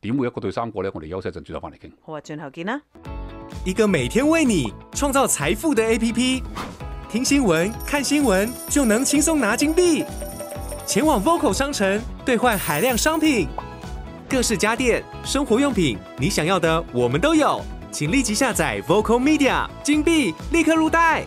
点会一个对三个呢？我哋休息阵，转头翻嚟倾。好啊，转头见啊！一个每天为你创造财富的 A P P，听新闻、看新闻就能轻松拿金币，前往 Vocal 商城兑换海量商品，各式家电、生活用品，你想要的我们都有，请立即下载 Vocal Media，金币立刻入袋。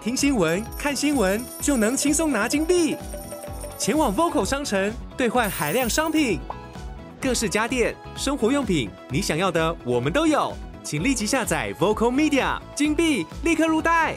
听新闻、看新闻就能轻松拿金币，前往 Vocal 商城兑换海量商品，各式家电、生活用品，你想要的我们都有，请立即下载 Vocal Media，金币立刻入袋。